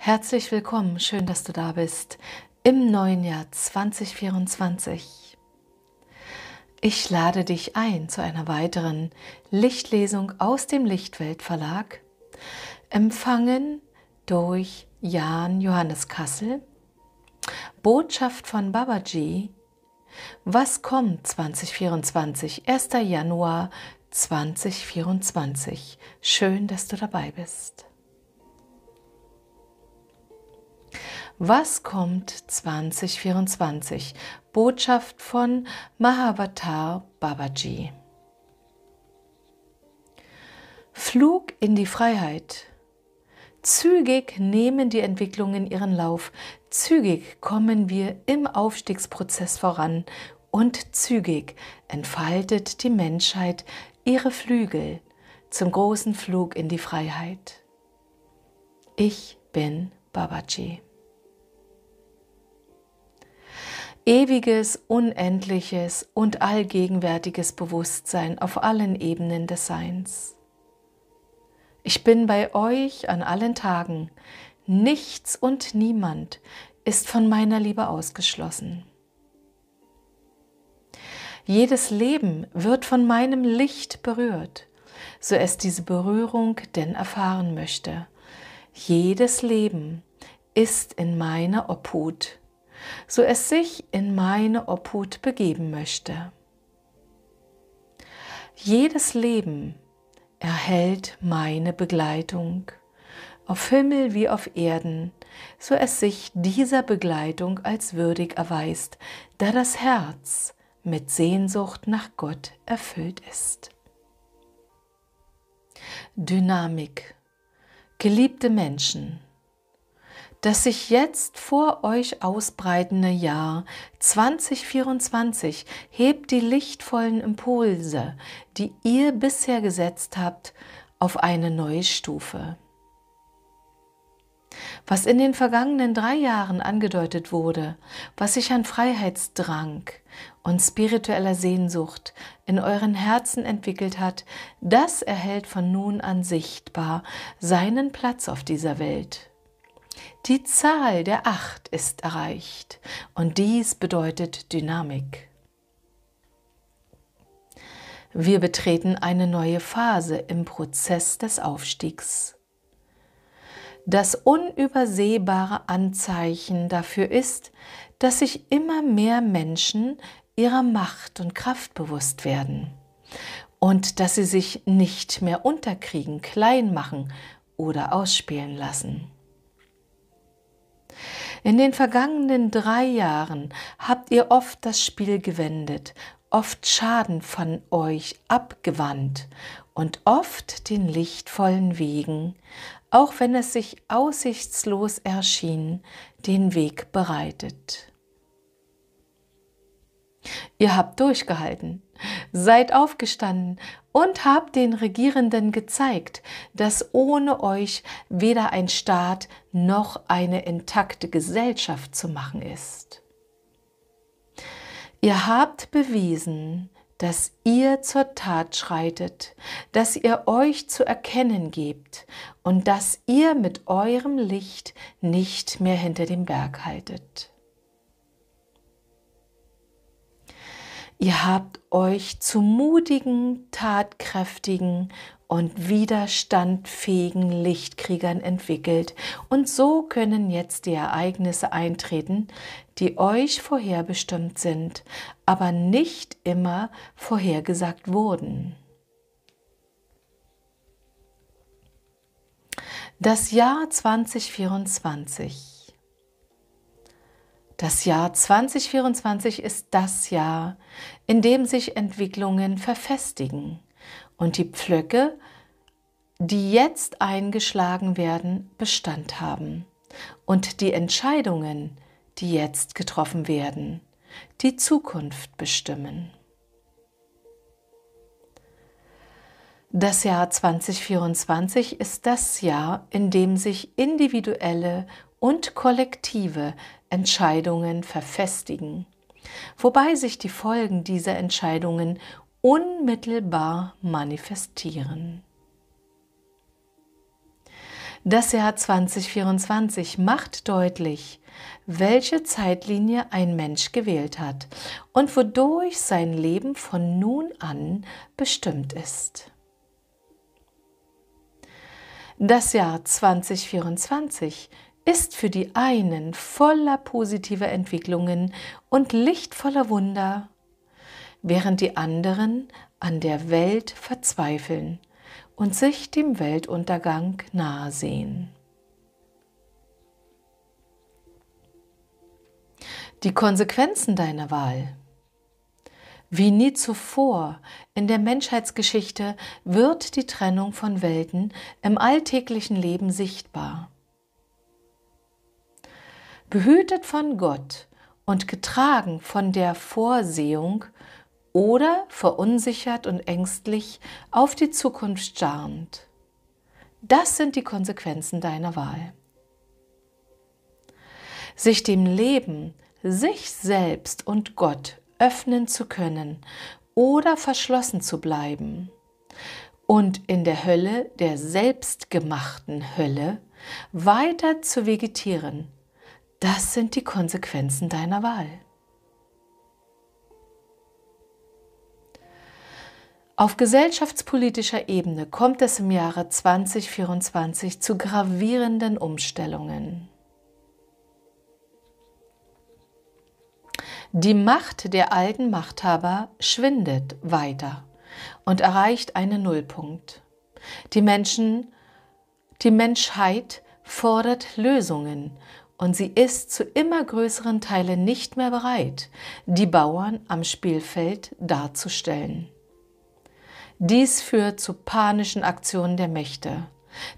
Herzlich willkommen, schön, dass du da bist im neuen Jahr 2024. Ich lade dich ein zu einer weiteren Lichtlesung aus dem Lichtwelt Verlag, empfangen durch Jan Johannes Kassel, Botschaft von Babaji, was kommt 2024, 1. Januar 2024. Schön, dass du dabei bist. Was kommt 2024? Botschaft von Mahavatar Babaji. Flug in die Freiheit. Zügig nehmen die Entwicklungen ihren Lauf, zügig kommen wir im Aufstiegsprozess voran und zügig entfaltet die Menschheit ihre Flügel zum großen Flug in die Freiheit. Ich bin Babaji. ewiges, unendliches und allgegenwärtiges Bewusstsein auf allen Ebenen des Seins. Ich bin bei euch an allen Tagen. Nichts und niemand ist von meiner Liebe ausgeschlossen. Jedes Leben wird von meinem Licht berührt, so es diese Berührung denn erfahren möchte. Jedes Leben ist in meiner Obhut so es sich in meine Obhut begeben möchte. Jedes Leben erhält meine Begleitung, auf Himmel wie auf Erden, so es sich dieser Begleitung als würdig erweist, da das Herz mit Sehnsucht nach Gott erfüllt ist. Dynamik. Geliebte Menschen, das sich jetzt vor euch ausbreitende Jahr 2024 hebt die lichtvollen Impulse, die ihr bisher gesetzt habt, auf eine neue Stufe. Was in den vergangenen drei Jahren angedeutet wurde, was sich an Freiheitsdrang und spiritueller Sehnsucht in euren Herzen entwickelt hat, das erhält von nun an sichtbar seinen Platz auf dieser Welt. Die Zahl der Acht ist erreicht und dies bedeutet Dynamik. Wir betreten eine neue Phase im Prozess des Aufstiegs. Das unübersehbare Anzeichen dafür ist, dass sich immer mehr Menschen ihrer Macht und Kraft bewusst werden und dass sie sich nicht mehr unterkriegen, klein machen oder ausspielen lassen. In den vergangenen drei Jahren habt ihr oft das Spiel gewendet, oft Schaden von euch abgewandt und oft den lichtvollen Wegen, auch wenn es sich aussichtslos erschien, den Weg bereitet. Ihr habt durchgehalten, Seid aufgestanden und habt den Regierenden gezeigt, dass ohne euch weder ein Staat noch eine intakte Gesellschaft zu machen ist. Ihr habt bewiesen, dass ihr zur Tat schreitet, dass ihr euch zu erkennen gebt und dass ihr mit eurem Licht nicht mehr hinter dem Berg haltet. Ihr habt euch zu mutigen, tatkräftigen und widerstandfähigen Lichtkriegern entwickelt. Und so können jetzt die Ereignisse eintreten, die euch vorherbestimmt sind, aber nicht immer vorhergesagt wurden. Das Jahr 2024 das Jahr 2024 ist das Jahr, in dem sich Entwicklungen verfestigen und die Pflöcke, die jetzt eingeschlagen werden, Bestand haben und die Entscheidungen, die jetzt getroffen werden, die Zukunft bestimmen. Das Jahr 2024 ist das Jahr, in dem sich individuelle und kollektive Entscheidungen verfestigen, wobei sich die Folgen dieser Entscheidungen unmittelbar manifestieren. Das Jahr 2024 macht deutlich, welche Zeitlinie ein Mensch gewählt hat und wodurch sein Leben von nun an bestimmt ist. Das Jahr 2024 ist für die einen voller positiver Entwicklungen und lichtvoller Wunder, während die anderen an der Welt verzweifeln und sich dem Weltuntergang nahe sehen. Die Konsequenzen deiner Wahl. Wie nie zuvor in der Menschheitsgeschichte wird die Trennung von Welten im alltäglichen Leben sichtbar behütet von Gott und getragen von der Vorsehung oder verunsichert und ängstlich auf die Zukunft starrend. Das sind die Konsequenzen deiner Wahl. Sich dem Leben, sich selbst und Gott öffnen zu können oder verschlossen zu bleiben und in der Hölle, der selbstgemachten Hölle, weiter zu vegetieren, das sind die Konsequenzen deiner Wahl. Auf gesellschaftspolitischer Ebene kommt es im Jahre 2024 zu gravierenden Umstellungen. Die Macht der alten Machthaber schwindet weiter und erreicht einen Nullpunkt. Die Menschen, die Menschheit fordert Lösungen und sie ist zu immer größeren Teilen nicht mehr bereit, die Bauern am Spielfeld darzustellen. Dies führt zu panischen Aktionen der Mächte,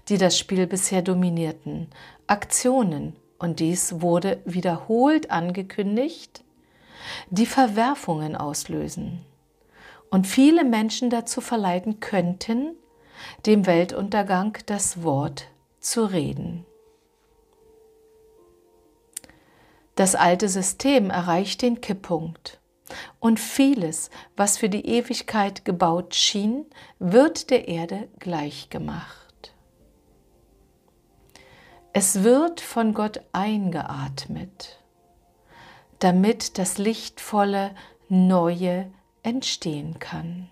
die das Spiel bisher dominierten. Aktionen, und dies wurde wiederholt angekündigt, die Verwerfungen auslösen und viele Menschen dazu verleiten könnten, dem Weltuntergang das Wort zu reden. Das alte System erreicht den Kipppunkt. Und vieles, was für die Ewigkeit gebaut schien, wird der Erde gleichgemacht. Es wird von Gott eingeatmet, damit das lichtvolle Neue entstehen kann.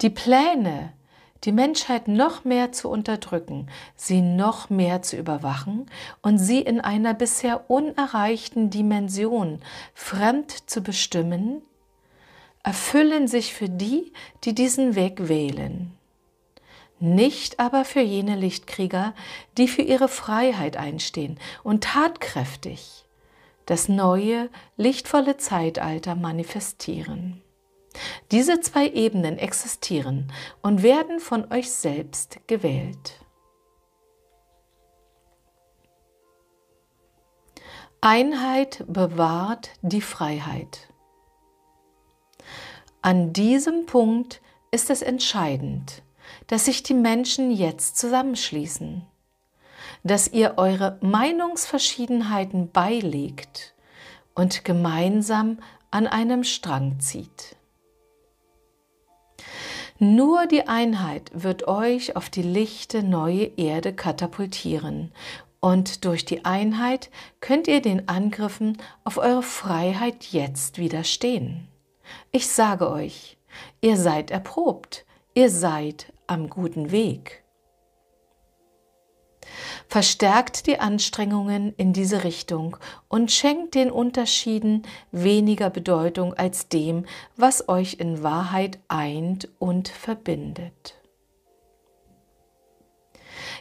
Die Pläne, die Menschheit noch mehr zu unterdrücken, sie noch mehr zu überwachen und sie in einer bisher unerreichten Dimension fremd zu bestimmen, erfüllen sich für die, die diesen Weg wählen. Nicht aber für jene Lichtkrieger, die für ihre Freiheit einstehen und tatkräftig das neue, lichtvolle Zeitalter manifestieren. Diese zwei Ebenen existieren und werden von euch selbst gewählt. Einheit bewahrt die Freiheit. An diesem Punkt ist es entscheidend, dass sich die Menschen jetzt zusammenschließen, dass ihr eure Meinungsverschiedenheiten beilegt und gemeinsam an einem Strang zieht. Nur die Einheit wird euch auf die lichte neue Erde katapultieren. Und durch die Einheit könnt ihr den Angriffen auf eure Freiheit jetzt widerstehen. Ich sage euch, ihr seid erprobt, ihr seid am guten Weg verstärkt die Anstrengungen in diese Richtung und schenkt den Unterschieden weniger Bedeutung als dem, was euch in Wahrheit eint und verbindet.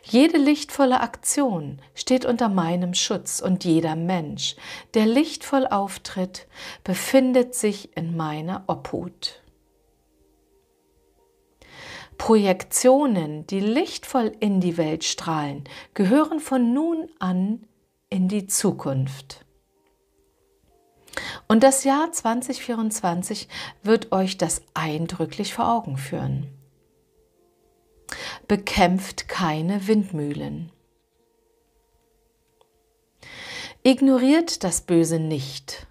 Jede lichtvolle Aktion steht unter meinem Schutz und jeder Mensch, der lichtvoll auftritt, befindet sich in meiner Obhut. Projektionen, die lichtvoll in die Welt strahlen, gehören von nun an in die Zukunft. Und das Jahr 2024 wird euch das eindrücklich vor Augen führen. Bekämpft keine Windmühlen. Ignoriert das Böse nicht.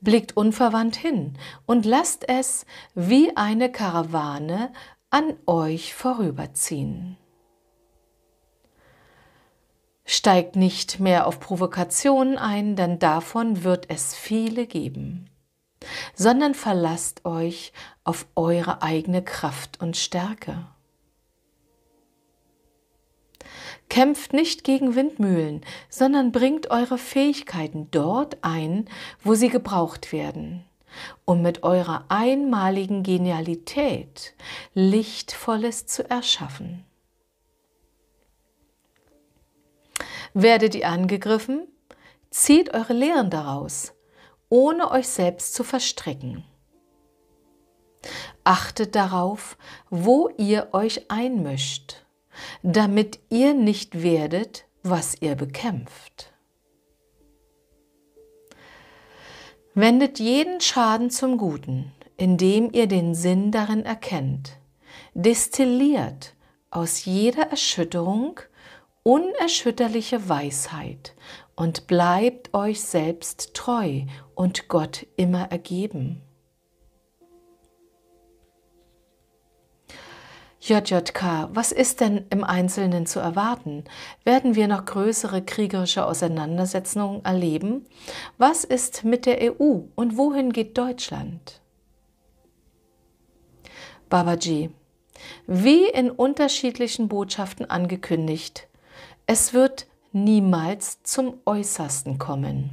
Blickt unverwandt hin und lasst es wie eine Karawane an euch vorüberziehen. Steigt nicht mehr auf Provokationen ein, denn davon wird es viele geben, sondern verlasst euch auf eure eigene Kraft und Stärke. Kämpft nicht gegen Windmühlen, sondern bringt eure Fähigkeiten dort ein, wo sie gebraucht werden um mit eurer einmaligen Genialität Lichtvolles zu erschaffen. Werdet ihr angegriffen, zieht eure Lehren daraus, ohne euch selbst zu verstricken. Achtet darauf, wo ihr euch einmischt, damit ihr nicht werdet, was ihr bekämpft. Wendet jeden Schaden zum Guten, indem ihr den Sinn darin erkennt. Destilliert aus jeder Erschütterung unerschütterliche Weisheit und bleibt euch selbst treu und Gott immer ergeben. JJK, was ist denn im Einzelnen zu erwarten? Werden wir noch größere kriegerische Auseinandersetzungen erleben? Was ist mit der EU und wohin geht Deutschland? Babaji, wie in unterschiedlichen Botschaften angekündigt, es wird niemals zum Äußersten kommen.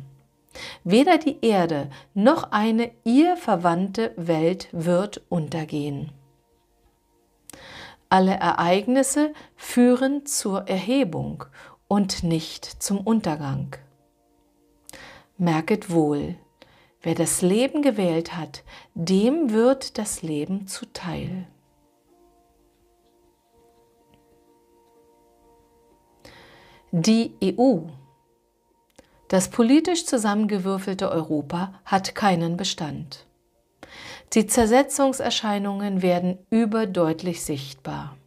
Weder die Erde noch eine ihr verwandte Welt wird untergehen. Alle Ereignisse führen zur Erhebung und nicht zum Untergang. Merket wohl, wer das Leben gewählt hat, dem wird das Leben zuteil. Die EU. Das politisch zusammengewürfelte Europa hat keinen Bestand. Die Zersetzungserscheinungen werden überdeutlich sichtbar.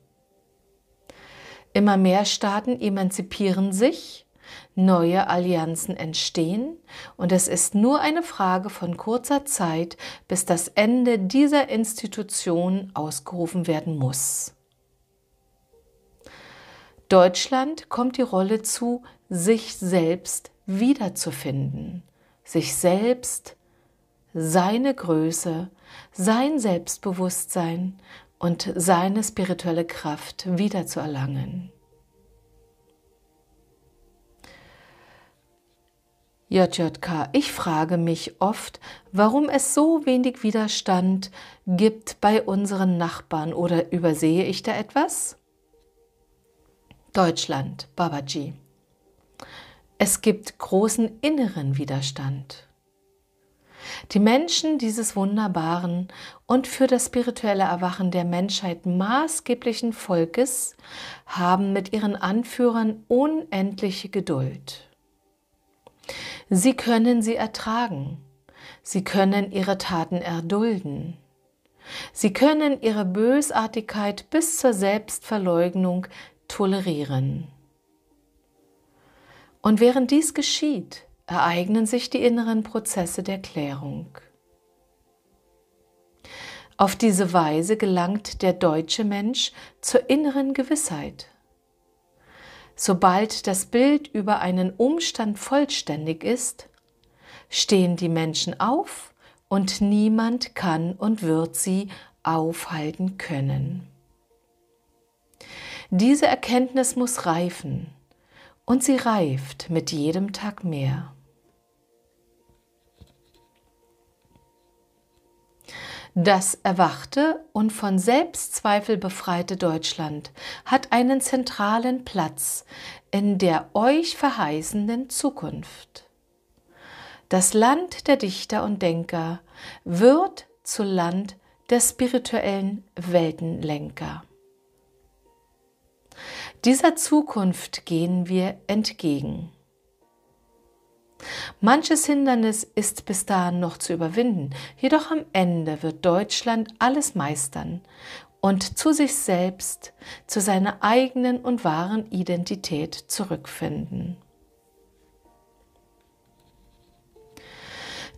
Immer mehr Staaten emanzipieren sich, neue Allianzen entstehen und es ist nur eine Frage von kurzer Zeit, bis das Ende dieser Institution ausgerufen werden muss. Deutschland kommt die Rolle zu, sich selbst wiederzufinden, sich selbst, seine Größe, sein Selbstbewusstsein und seine spirituelle Kraft wiederzuerlangen. JJK, ich frage mich oft, warum es so wenig Widerstand gibt bei unseren Nachbarn oder übersehe ich da etwas? Deutschland, Babaji. Es gibt großen inneren Widerstand die Menschen dieses wunderbaren und für das spirituelle Erwachen der Menschheit maßgeblichen Volkes haben mit ihren Anführern unendliche Geduld. Sie können sie ertragen. Sie können ihre Taten erdulden. Sie können ihre Bösartigkeit bis zur Selbstverleugnung tolerieren. Und während dies geschieht, ereignen sich die inneren Prozesse der Klärung. Auf diese Weise gelangt der deutsche Mensch zur inneren Gewissheit. Sobald das Bild über einen Umstand vollständig ist, stehen die Menschen auf und niemand kann und wird sie aufhalten können. Diese Erkenntnis muss reifen und sie reift mit jedem Tag mehr. Das erwachte und von Selbstzweifel befreite Deutschland hat einen zentralen Platz in der euch verheißenden Zukunft. Das Land der Dichter und Denker wird zu Land der spirituellen Weltenlenker. Dieser Zukunft gehen wir entgegen. Manches Hindernis ist bis dahin noch zu überwinden, jedoch am Ende wird Deutschland alles meistern und zu sich selbst, zu seiner eigenen und wahren Identität zurückfinden.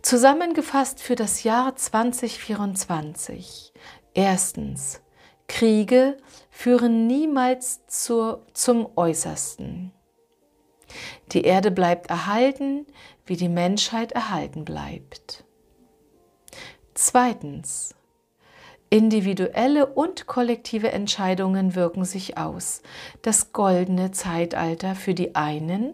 Zusammengefasst für das Jahr 2024. Erstens. Kriege führen niemals zur, zum Äußersten. Die Erde bleibt erhalten, wie die Menschheit erhalten bleibt. Zweitens. Individuelle und kollektive Entscheidungen wirken sich aus. Das goldene Zeitalter für die einen,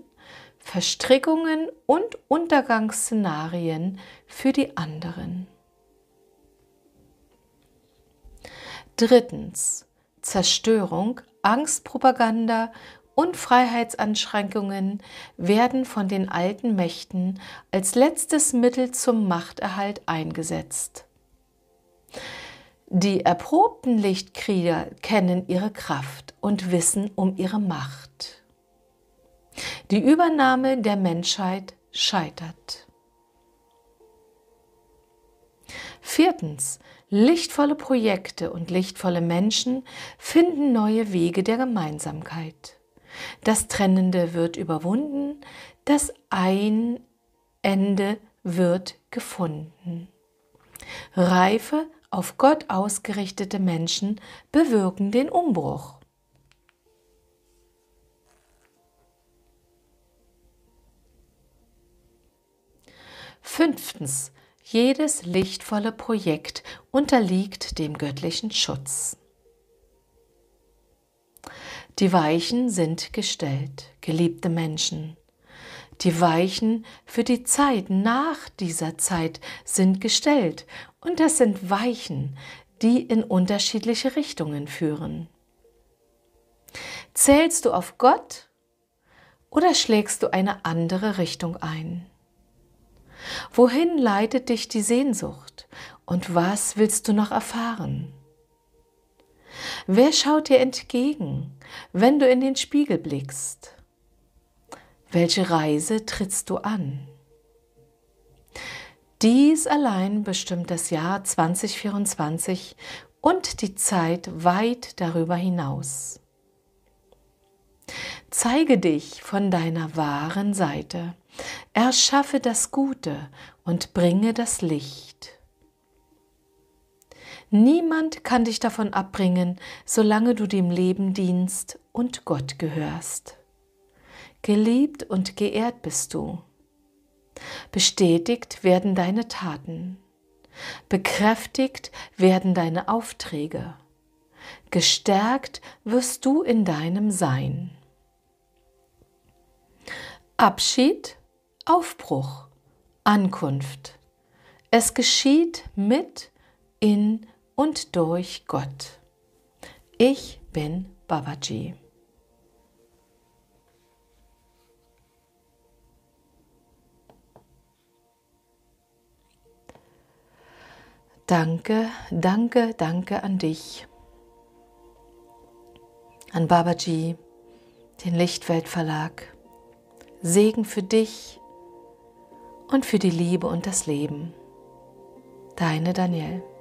Verstrickungen und Untergangsszenarien für die anderen. Drittens. Zerstörung, Angstpropaganda und Freiheitsanschränkungen werden von den alten Mächten als letztes Mittel zum Machterhalt eingesetzt. Die erprobten Lichtkrieger kennen ihre Kraft und wissen um ihre Macht. Die Übernahme der Menschheit scheitert. Viertens. Lichtvolle Projekte und lichtvolle Menschen finden neue Wege der Gemeinsamkeit. Das Trennende wird überwunden, das Einende wird gefunden. Reife, auf Gott ausgerichtete Menschen bewirken den Umbruch. Fünftens. Jedes lichtvolle Projekt unterliegt dem göttlichen Schutz. Die Weichen sind gestellt, geliebte Menschen. Die Weichen für die Zeit nach dieser Zeit sind gestellt. Und das sind Weichen, die in unterschiedliche Richtungen führen. Zählst du auf Gott oder schlägst du eine andere Richtung ein? Wohin leitet dich die Sehnsucht und was willst du noch erfahren? Wer schaut dir entgegen, wenn du in den Spiegel blickst? Welche Reise trittst du an? Dies allein bestimmt das Jahr 2024 und die Zeit weit darüber hinaus. Zeige dich von deiner wahren Seite, erschaffe das Gute und bringe das Licht. Niemand kann dich davon abbringen, solange du dem Leben dienst und Gott gehörst. Geliebt und geehrt bist du. Bestätigt werden deine Taten. Bekräftigt werden deine Aufträge. Gestärkt wirst du in deinem Sein. Abschied, Aufbruch, Ankunft. Es geschieht mit, in und durch Gott. Ich bin Babaji. Danke, danke, danke an dich, an Babaji, den Lichtweltverlag. Segen für dich und für die Liebe und das Leben. Deine Danielle.